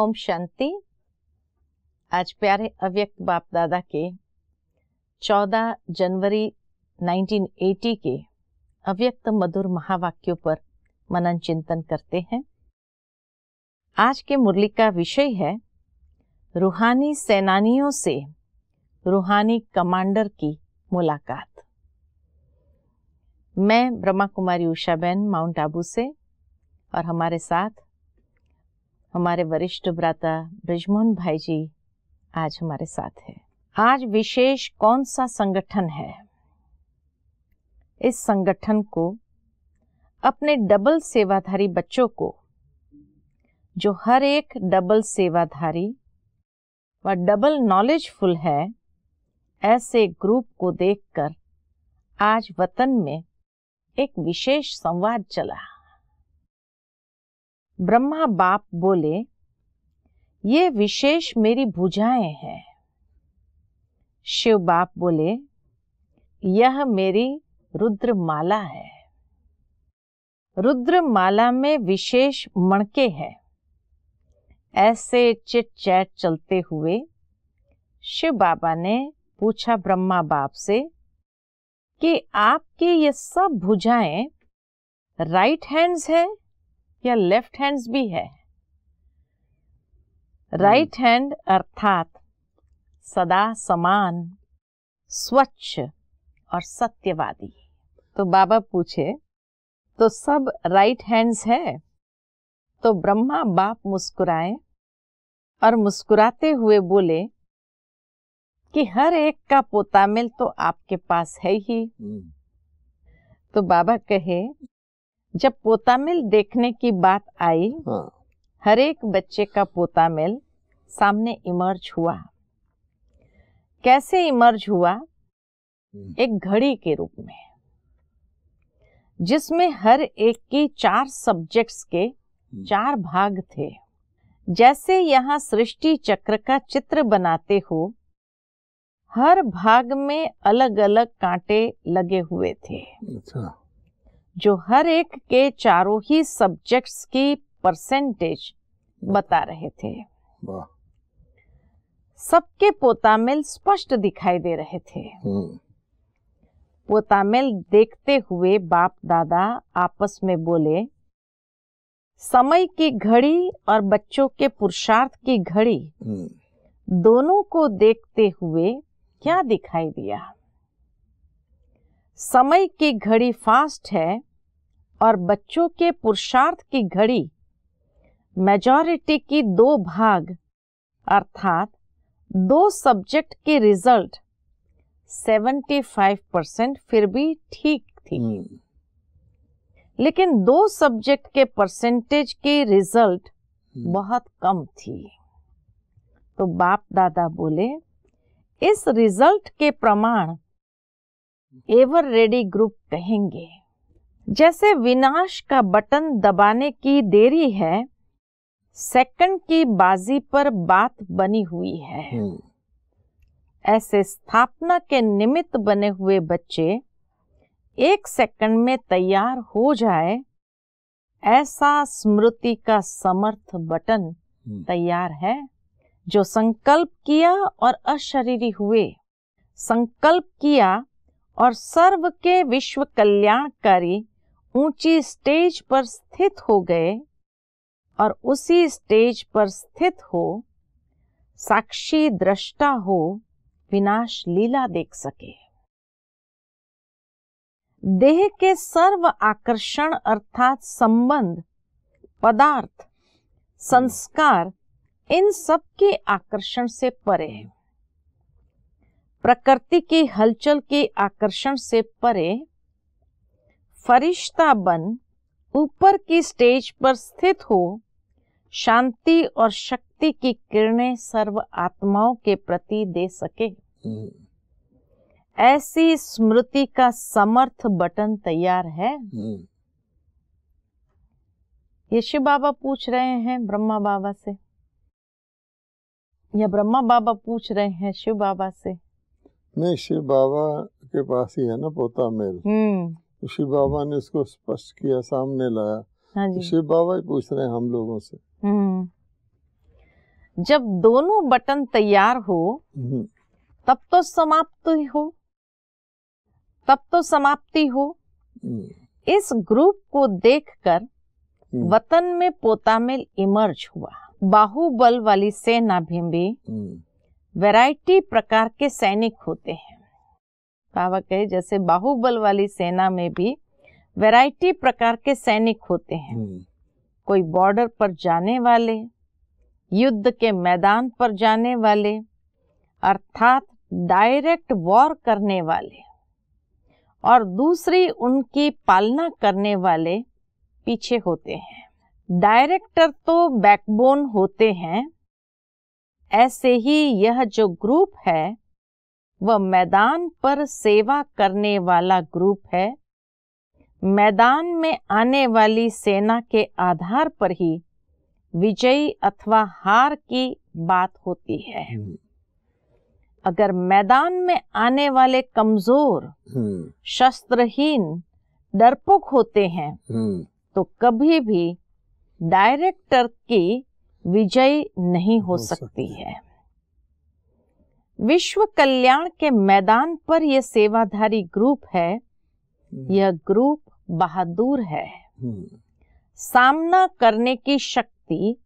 ओम शांति आज प्यारे अव्यक्त बाप दादा के 14 जनवरी 1980 के अव्यक्त मधुर महावाक्यों पर मनन चिंतन करते हैं आज के मुरली का विषय है रूहानी सेनानियों से रूहानी कमांडर की मुलाकात मैं ब्रह्मा कुमारी उषाबेन माउंट आबू से और हमारे साथ हमारे वरिष्ठ भ्राता ब्रजमोहन भाई जी आज हमारे साथ है आज विशेष कौन सा संगठन है इस संगठन को अपने डबल सेवाधारी बच्चों को जो हर एक डबल सेवाधारी व डबल नॉलेजफुल है ऐसे ग्रुप को देखकर आज वतन में एक विशेष संवाद चला ब्रह्मा बाप बोले ये विशेष मेरी भुजाएं हैं शिव बाप बोले यह मेरी रुद्रमाला है रुद्रमाला में विशेष मणके हैं ऐसे चिट चैट चलते हुए शिव बाबा ने पूछा ब्रह्मा बाप से कि आपकी ये सब भुजाएं राइट हैंड्स हैं या लेफ्ट हैंड्स भी है हम्म। राइट हैंड अर्थात सदा समान स्वच्छ और सत्यवादी तो बाबा पूछे तो सब राइट हैंड्स है तो ब्रह्मा बाप मुस्कुराए और मुस्कुराते हुए बोले कि हर एक का पोतामिल तो आपके पास है ही हम्म। तो बाबा कहे जब पोता मिल देखने की बात आई हाँ। हर एक बच्चे का पोता मिल सामने इमर्ज हुआ कैसे इमर्ज हुआ हम्म। एक घड़ी के रूप में जिसमें हर एक की चार सब्जेक्ट्स के हम्म। चार भाग थे जैसे यहाँ सृष्टि चक्र का चित्र बनाते हो हर भाग में अलग अलग कांटे लगे हुए थे अच्छा। जो हर एक के चारों ही सब्जेक्ट्स की परसेंटेज बता रहे थे सबके पोतामेल स्पष्ट दिखाई दे रहे थे हम्म। पोतामेल देखते हुए बाप दादा आपस में बोले समय की घड़ी और बच्चों के पुरुषार्थ की घड़ी हम्म। दोनों को देखते हुए क्या दिखाई दिया समय की घड़ी फास्ट है और बच्चों के पुरुषार्थ की घड़ी मेजॉरिटी की दो भाग अर्थात दो सब्जेक्ट की रिजल्ट 75 परसेंट फिर भी ठीक थी हम्म। लेकिन दो सब्जेक्ट के परसेंटेज की रिजल्ट हम्म। बहुत कम थी तो बाप दादा बोले इस रिजल्ट के प्रमाण एवर रेडी ग्रुप कहेंगे जैसे विनाश का बटन दबाने की देरी है सेकंड की बाजी पर बात बनी हुई है हम्म। ऐसे स्थापना के निमित्त बने हुए बच्चे एक सेकंड में तैयार हो जाए ऐसा स्मृति का समर्थ बटन हम्म। तैयार है जो संकल्प किया और अशरीरी हुए संकल्प किया और सर्व के विश्व कल्याणकारी ऊंची स्टेज पर स्थित हो गए और उसी स्टेज पर स्थित हो साक्षी दृष्टा हो विनाश लीला देख सके देह के सर्व आकर्षण अर्थात संबंध पदार्थ संस्कार इन सब के आकर्षण से परे हैं प्रकृति की हलचल के आकर्षण से परे फरिश्ता बन ऊपर की स्टेज पर स्थित हो शांति और शक्ति की किरणें सर्व आत्माओं के प्रति दे सके ऐसी स्मृति का समर्थ बटन तैयार है ये शिव बाबा पूछ रहे हैं ब्रह्मा बाबा से या ब्रह्मा बाबा पूछ रहे हैं शिव बाबा से नहीं शिव बाबा के पास ही है ना पोता मेल हम्म। तो शिव बाबा ने उसको स्पष्ट किया सामने लाया हाँ तो शिव बाबा ही पूछ रहे हैं हम लोगों से हम्म। जब दोनों बटन तैयार हो हम्म। तब तो समाप्त हो तब तो समाप्ति हो इस ग्रुप को देखकर वतन में पोतामेल इमर्ज हुआ बाहुबल वाली सेना भी वैरायटी प्रकार के सैनिक होते हैं पावक कहे जैसे बाहुबल वाली सेना में भी वैरायटी प्रकार के सैनिक होते हैं हम्म। कोई बॉर्डर पर जाने वाले युद्ध के मैदान पर जाने वाले अर्थात डायरेक्ट वॉर करने वाले और दूसरी उनकी पालना करने वाले पीछे होते हैं डायरेक्टर तो बैकबोन होते हैं ऐसे ही यह जो ग्रुप है वह मैदान पर सेवा करने वाला ग्रुप है मैदान में आने वाली सेना के आधार पर ही विजयी अथवा हार की बात होती है हम्म। अगर मैदान में आने वाले कमजोर हम्म। शस्त्रहीन डरपोक होते हैं हम्म। तो कभी भी डायरेक्टर की विजयी नहीं हो सकती है विश्व कल्याण के मैदान पर यह सेवाधारी ग्रुप है हम्म। यह ग्रुप बहादुर है हम्म। सामना करने की शक्ति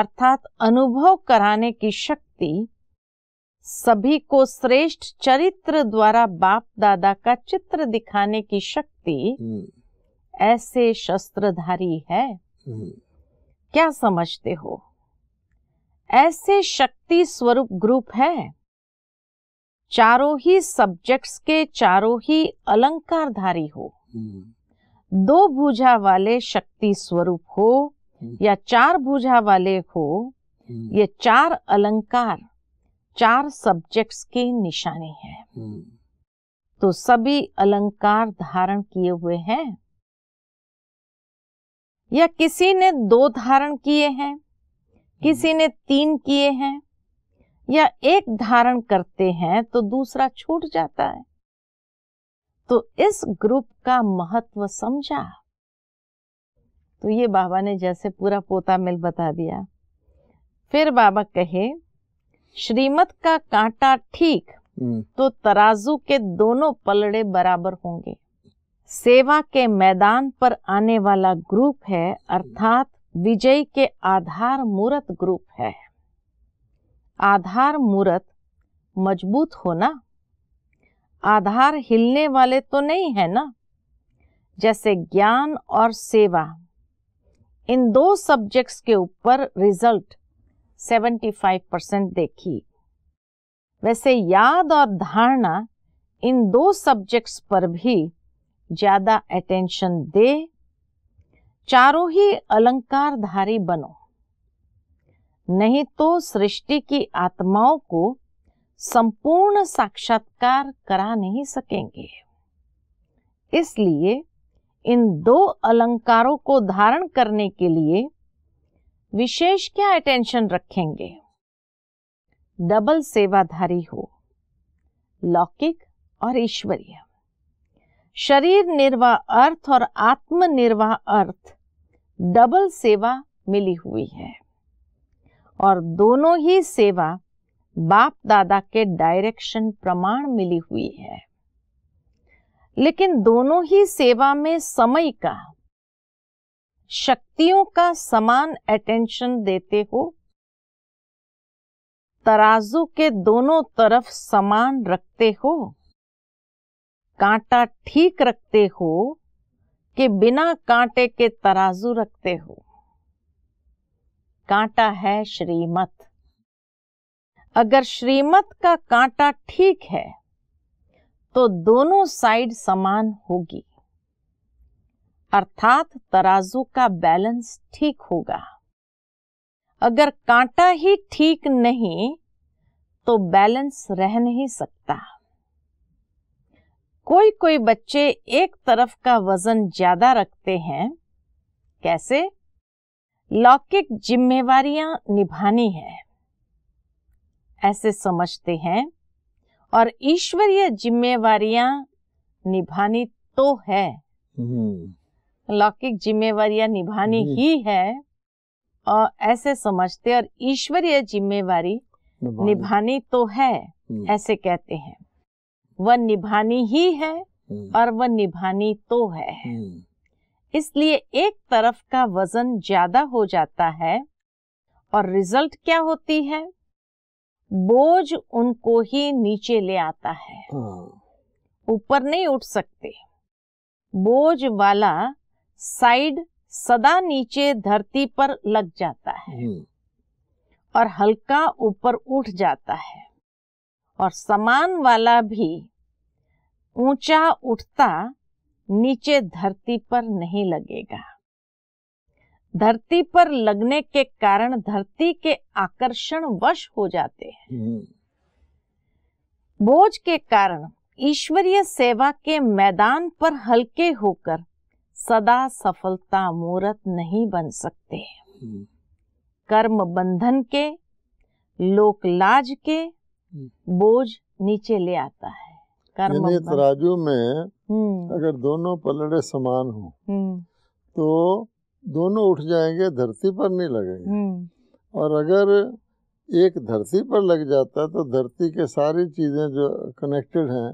अर्थात अनुभव कराने की शक्ति सभी को श्रेष्ठ चरित्र द्वारा बाप दादा का चित्र दिखाने की शक्ति हम्म। ऐसे शस्त्रधारी है क्या समझते हो ऐसे शक्ति स्वरूप ग्रुप है चारों ही सब्जेक्ट्स के चारों ही अलंकारधारी हो हम्म। दो भुजा वाले शक्ति स्वरूप हो हम्म। या चार भुजा वाले हो हम्म। ये चार अलंकार चार सब्जेक्ट्स के निशाने हैं तो सभी अलंकार धारण किए हुए हैं या किसी ने दो धारण किए हैं किसी ने तीन किए हैं या एक धारण करते हैं तो दूसरा छूट जाता है तो इस ग्रुप का महत्व समझा तो ये बाबा ने जैसे पूरा पोता मिल बता दिया फिर बाबा कहे श्रीमत का कांटा ठीक हम्म। तो तराजू के दोनों पलड़े बराबर होंगे सेवा के मैदान पर आने वाला ग्रुप है हम्म। अर्थात विजयी के आधार मूर्त ग्रुप है आधार मूर्त मजबूत हो ना आधार हिलने वाले तो नहीं है ना जैसे ज्ञान और सेवा इन दो सब्जेक्ट्स के ऊपर रिजल्ट 75 परसेंट देखी वैसे याद और धारणा इन दो सब्जेक्ट्स पर भी ज्यादा अटेंशन दे चारों ही अलंकारधारी बनो नहीं तो सृष्टि की आत्माओं को संपूर्ण साक्षात्कार करा नहीं सकेंगे इसलिए इन दो अलंकारों को धारण करने के लिए विशेष क्या अटेंशन रखेंगे डबल सेवाधारी हो लौकिक और ईश्वरीय शरीर निर्वाह अर्थ और आत्मनिर्वाह अर्थ डबल सेवा मिली हुई है और दोनों ही सेवा बाप दादा के डायरेक्शन प्रमाण मिली हुई है लेकिन दोनों ही सेवा में समय का शक्तियों का समान अटेंशन देते हो तराजू के दोनों तरफ समान रखते हो कांटा ठीक रखते हो कि बिना कांटे के तराजू रखते हो कांटा है श्रीमत अगर श्रीमत का कांटा ठीक है तो दोनों साइड समान होगी अर्थात तराजू का बैलेंस ठीक होगा अगर कांटा ही ठीक नहीं तो बैलेंस रह नहीं सकता कोई कोई बच्चे एक तरफ का वजन ज्यादा रखते हैं कैसे लौकिक जिम्मेवारियां निभानी है ऐसे समझते हैं और ईश्वरीय जिम्मेवारियां निभानी तो है हम्म। लौकिक जिम्मेवारियां निभानी हम्म। ही है और ऐसे समझते और ईश्वरीय जिम्मेवारी निभानी तो है हम्म। ऐसे कहते हैं वह निभानी ही है हम्म। और वह निभानी तो है हम्म। इसलिए एक तरफ का वजन ज्यादा हो जाता है और रिजल्ट क्या होती है बोझ उनको ही नीचे ले आता है हाँ। ऊपर नहीं उठ सकते बोझ वाला साइड सदा नीचे धरती पर लग जाता है हम्म। और हल्का ऊपर उठ जाता है और समान वाला भी ऊंचा उठता नीचे धरती पर नहीं लगेगा धरती पर लगने के कारण धरती के आकर्षण वश हो जाते हैं हम्म। बोझ के कारण ईश्वरीय सेवा के मैदान पर हल्के होकर सदा सफलता मूर्त नहीं बन सकते हम्म। कर्म बंधन के लोकलाज के हम्म। बोझ नीचे ले आता है यानी तराजू में हम्म। अगर दोनों पलड़े समान हो हम्म। तो दोनों उठ जाएंगे धरती पर नहीं लगेंगे हम्म। और अगर एक धरती पर लग जाता है तो धरती के सारी चीजें जो कनेक्टेड हैं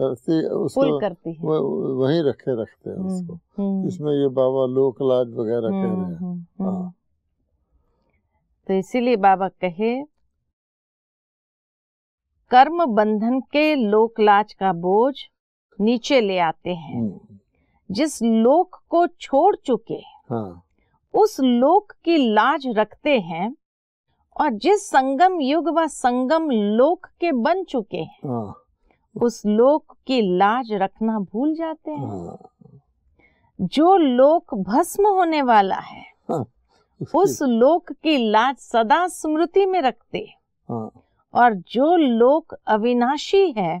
धरती उसको करती है। वह, वहीं रखे रखते हैं उसको इसमें ये बाबा लोकलाज वगैरह कह रहे हैं हाँ। तो इसीलिए बाबा कहे कर्म बंधन के लोकलाज का बोझ नीचे ले आते हैं हम्म। जिस लोक को छोड़ चुके हाँ। उस लोक की लाज रखते हैं और जिस संगम युग व संगम लोक के बन चुके हैं हाँ। उस लोक की लाज रखना भूल जाते हैं हाँ। जो लोक भस्म होने वाला है हाँ। उस लोक की लाज सदा स्मृति में रखते हाँ। और जो लोक अविनाशी है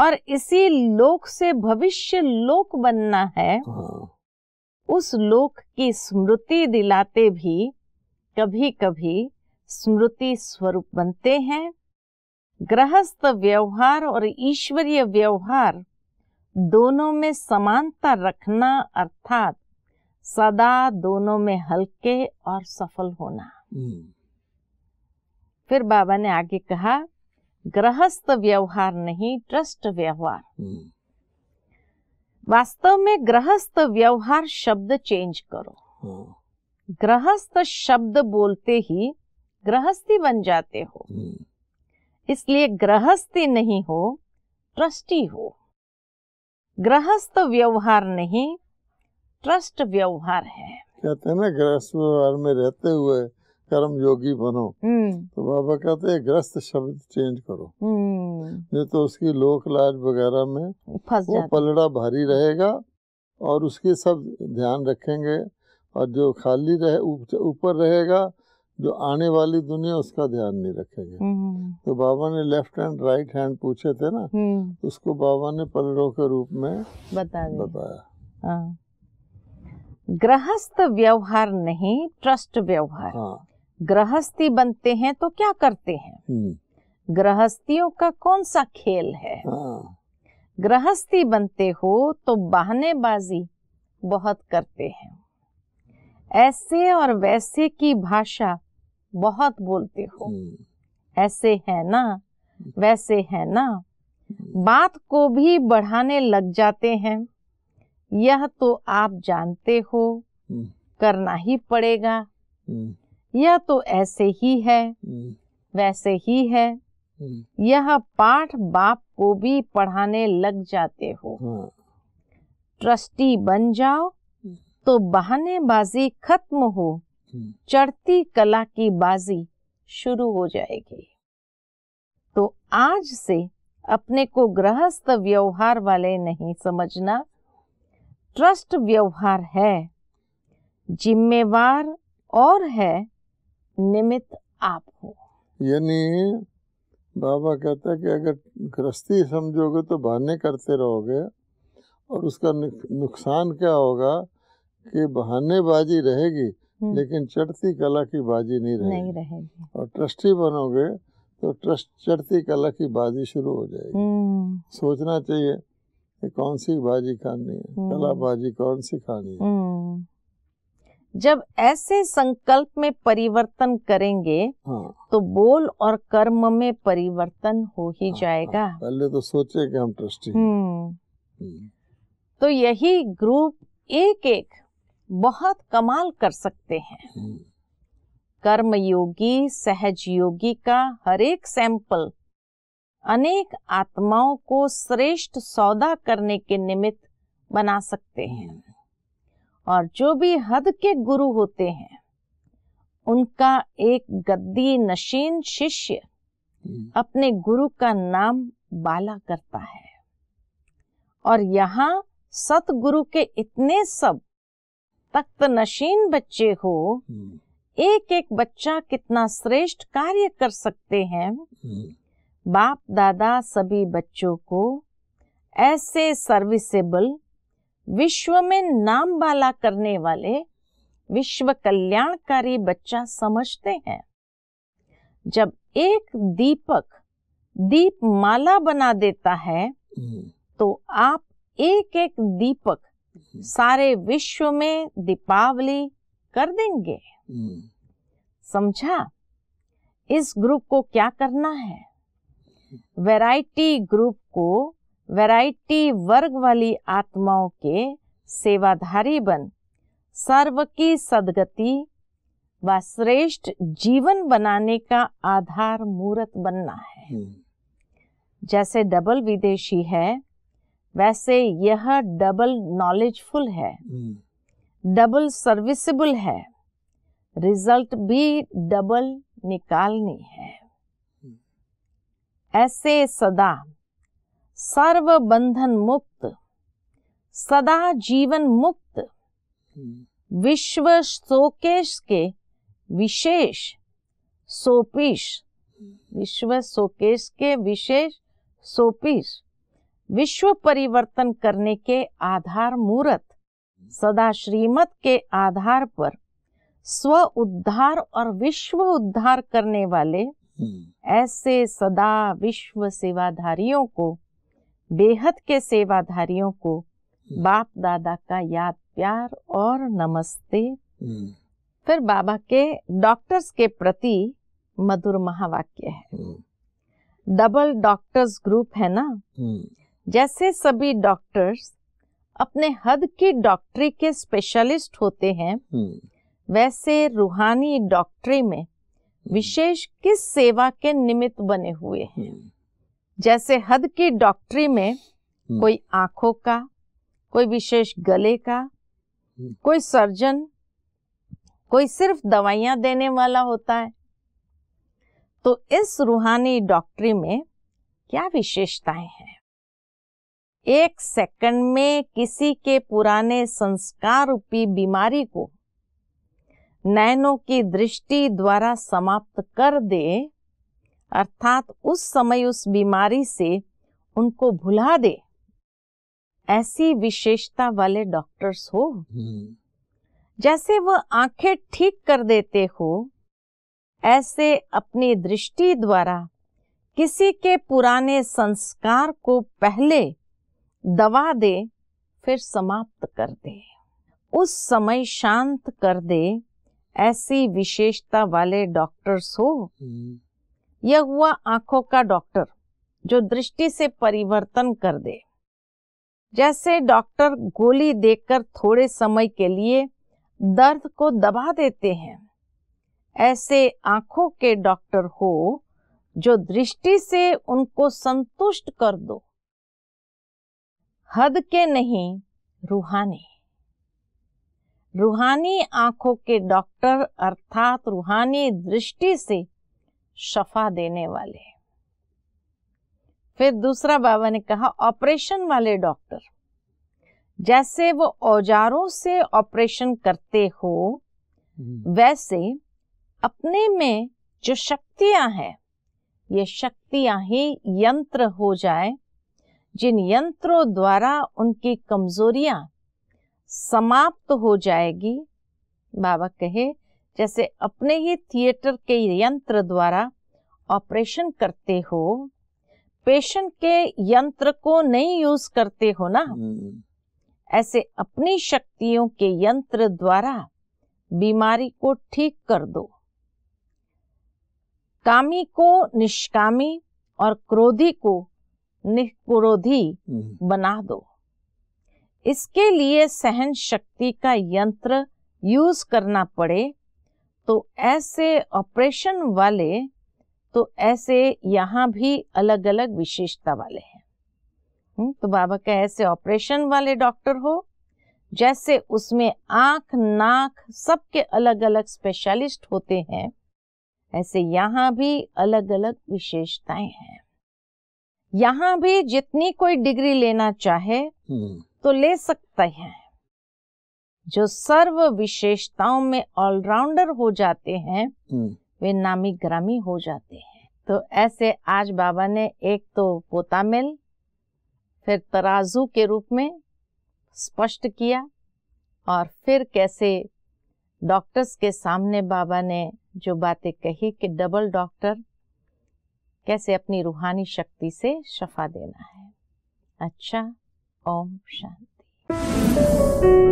और इसी लोक से भविष्य लोक बनना है हाँ। उस लोक की स्मृति दिलाते भी कभी कभी स्मृति स्वरूप बनते हैं गृहस्थ व्यवहार और ईश्वरीय व्यवहार दोनों में समानता रखना अर्थात सदा दोनों में हल्के और सफल होना हम्म। फिर बाबा ने आगे कहा गृहस्थ व्यवहार नहीं ट्रस्ट व्यवहार हम्म। वास्तव में गृहस्थ व्यवहार शब्द चेंज करो ग्रहस्थ हम्म। गृहस्थ शब्द बोलते ही गृहस्थी बन जाते हो हम्म। इसलिए गृहस्थी नहीं हो ट्रस्टी हो गृहस्थ व्यवहार नहीं ट्रस्ट व्यवहार है कहते हैं ना गृहस्थ व्यवहार में रहते हुए कर्म योगी बनो हम्म। तो बाबा कहते हैं ग्रस्त शब्द चेंज करो हम्म। नहीं तो उसकी लोक लाज वगैरह में वो पलड़ा भारी रहेगा और उसके सब ध्यान रखेंगे और जो खाली रहे ऊपर रहेगा जो आने वाली दुनिया उसका ध्यान नहीं रखेंगे हम्म। तो बाबा ने लेफ्ट हैंड राइट हैंड पूछे थे ना तो उसको बाबा ने पलड़ों के रूप में बता बताया हाँ। गृहस्थ व्यवहार नहीं ट्रस्ट व्यवहार हाँ गृहस्थी बनते हैं तो क्या करते हैं हम्म। गृहस्थियों का कौन सा खेल है हाँ। गृहस्थी बनते हो तो बहानेबाजी बहुत करते हैं ऐसे और वैसे की भाषा बहुत बोलते हो हम्म। ऐसे है ना हम्म। वैसे है ना बात को भी बढ़ाने लग जाते हैं यह तो आप जानते हो करना ही पड़ेगा यह तो ऐसे ही है हम्म। वैसे ही है हम्म। यह पाठ बाप को भी पढ़ाने लग जाते हो हाँ। ट्रस्टी बन जाओ हम्म। तो बहानेबाजी खत्म हो चढ़ती कला की बाजी शुरू हो जाएगी तो आज से अपने को गृहस्थ व्यवहार वाले नहीं समझना ट्रस्ट व्यवहार है जिम्मेवार और है निमित आप हो यानी बाबा कहता है कि अगर गृहस्थी समझोगे तो बहाने करते रहोगे और उसका नुकसान क्या होगा कि बाजी रहेगी हम्म। लेकिन चढ़ती कला की बाजी नहीं रहेगी नहीं रहेगी और ट्रस्टी बनोगे तो ट्रस्ट चढ़ती कला की बाजी शुरू हो जाएगी हम्म। सोचना चाहिए कि कौन सी बाजी खानी है हम्म। कला बाजी कौन सी खानी है जब ऐसे संकल्प में परिवर्तन करेंगे हाँ। तो बोल और कर्म में परिवर्तन हो ही हाँ, हाँ। जाएगा पहले तो सोचे कि हम ट्रस्टी हम्म। हम्म। तो यही ग्रुप एक एक बहुत कमाल कर सकते हैं हम्म। कर्म योगी सहज योगी का हर एक सैंपल अनेक आत्माओं को श्रेष्ठ सौदा करने के निमित्त बना सकते हैं और जो भी हद के गुरु होते हैं उनका एक गद्दी नशीन शिष्य हम्म। अपने गुरु का नाम बाला करता है और यहाँ सतगुरु के इतने सब तख्त नशीन बच्चे हो हम्म। एक एक बच्चा कितना श्रेष्ठ कार्य कर सकते हैं हम्म। बाप दादा सभी बच्चों को ऐसे सर्विसेबल विश्व में नाम बाला करने वाले विश्व कल्याणकारी बच्चा समझते हैं जब एक दीपक दीप माला बना देता है हम्म। तो आप एक एक दीपक हम्म। सारे विश्व में दीपावली कर देंगे हम्म। समझा इस ग्रुप को क्या करना है वैरायटी ग्रुप को वैरायटी वर्ग वाली आत्माओं के सेवाधारी बन सर्व की सदगति व श्रेष्ठ जीवन बनाने का आधार मूर्त बनना है हम्म। जैसे डबल विदेशी है वैसे यह डबल नॉलेजफुल है हम्म। डबल सर्विसेबल है रिजल्ट भी डबल निकालनी है हम्म। ऐसे सदा सर्व बंधन मुक्त सदा जीवन मुक्त विश्व शोकेश के विशेष सोपिश विश्व शोकेश के विशेष सोपिश विश्व परिवर्तन करने के आधार मूर्त सदा श्रीमत के आधार पर स्व उद्धार और विश्व उद्धार करने वाले हम्म। ऐसे सदा विश्व सेवाधारियों को बेहद के सेवाधारियों को हम्म। बाप दादा का याद प्यार और नमस्ते हम्म। फिर बाबा के डॉक्टर्स के प्रति मधुर महावाक्य है डबल डॉक्टर्स ग्रुप है ना हम्म। जैसे सभी डॉक्टर्स अपने हद की डॉक्टरी के स्पेशलिस्ट होते हैं वैसे रूहानी डॉक्टरी में विशेष किस सेवा के निमित्त बने हुए हैं जैसे हद की डॉक्टरी में हम्म। कोई आंखों का कोई विशेष गले का हम्म। कोई सर्जन कोई सिर्फ दवाइयां देने वाला होता है तो इस रूहानी डॉक्टरी में क्या विशेषताएं हैं एक सेकंड में किसी के पुराने संस्कार रूपी बीमारी को नैनों की दृष्टि द्वारा समाप्त कर दे अर्थात उस समय उस बीमारी से उनको भुला दे ऐसी विशेषता वाले डॉक्टर्स हो हम्म। जैसे वह आंखें ठीक कर देते हो ऐसे अपनी दृष्टि द्वारा किसी के पुराने संस्कार को पहले दबा दे फिर समाप्त कर दे उस समय शांत कर दे ऐसी विशेषता वाले डॉक्टर्स हो हम्म। यह हुआ आंखों का डॉक्टर जो दृष्टि से परिवर्तन कर दे जैसे डॉक्टर गोली देकर थोड़े समय के लिए दर्द को दबा देते हैं ऐसे आंखों के डॉक्टर हो जो दृष्टि से उनको संतुष्ट कर दो हद के नहीं रूहानी रूहानी आंखों के डॉक्टर अर्थात रूहानी दृष्टि से शफा देने वाले फिर दूसरा बाबा ने कहा ऑपरेशन वाले डॉक्टर जैसे वो औजारों से ऑपरेशन करते हो हम्म। वैसे अपने में जो शक्तियां हैं ये शक्तियां ही यंत्र हो जाए जिन यंत्रों द्वारा उनकी कमजोरियां समाप्त तो हो जाएगी बाबा कहे जैसे अपने ही थिएटर के यंत्र द्वारा ऑपरेशन करते हो पेशेंट के यंत्र को नहीं यूज करते हो ना हम्म। ऐसे अपनी शक्तियों के यंत्र द्वारा बीमारी को ठीक कर दो कामी को निष्कामी और क्रोधी को निक्रोधी हम्म। बना दो इसके लिए सहन शक्ति का यंत्र यूज करना पड़े तो ऐसे ऑपरेशन वाले तो ऐसे यहाँ भी अलग अलग विशेषता वाले हैं हम्म, तो बाबा का ऐसे ऑपरेशन वाले डॉक्टर हो जैसे उसमें आंख नाक सबके अलग अलग स्पेशलिस्ट होते हैं ऐसे यहाँ भी अलग अलग विशेषताएं हैं यहाँ भी जितनी कोई डिग्री लेना चाहे हम्म। तो ले सकता है जो सर्व विशेषताओं में ऑलराउंडर हो जाते हैं हम्म। वे नामी ग्रामी हो जाते हैं तो ऐसे आज बाबा ने एक तो पोता मिल फिर तराजू के रूप में स्पष्ट किया और फिर कैसे डॉक्टर्स के सामने बाबा ने जो बातें कही कि डबल डॉक्टर कैसे अपनी रूहानी शक्ति से शफा देना है अच्छा ओम शांति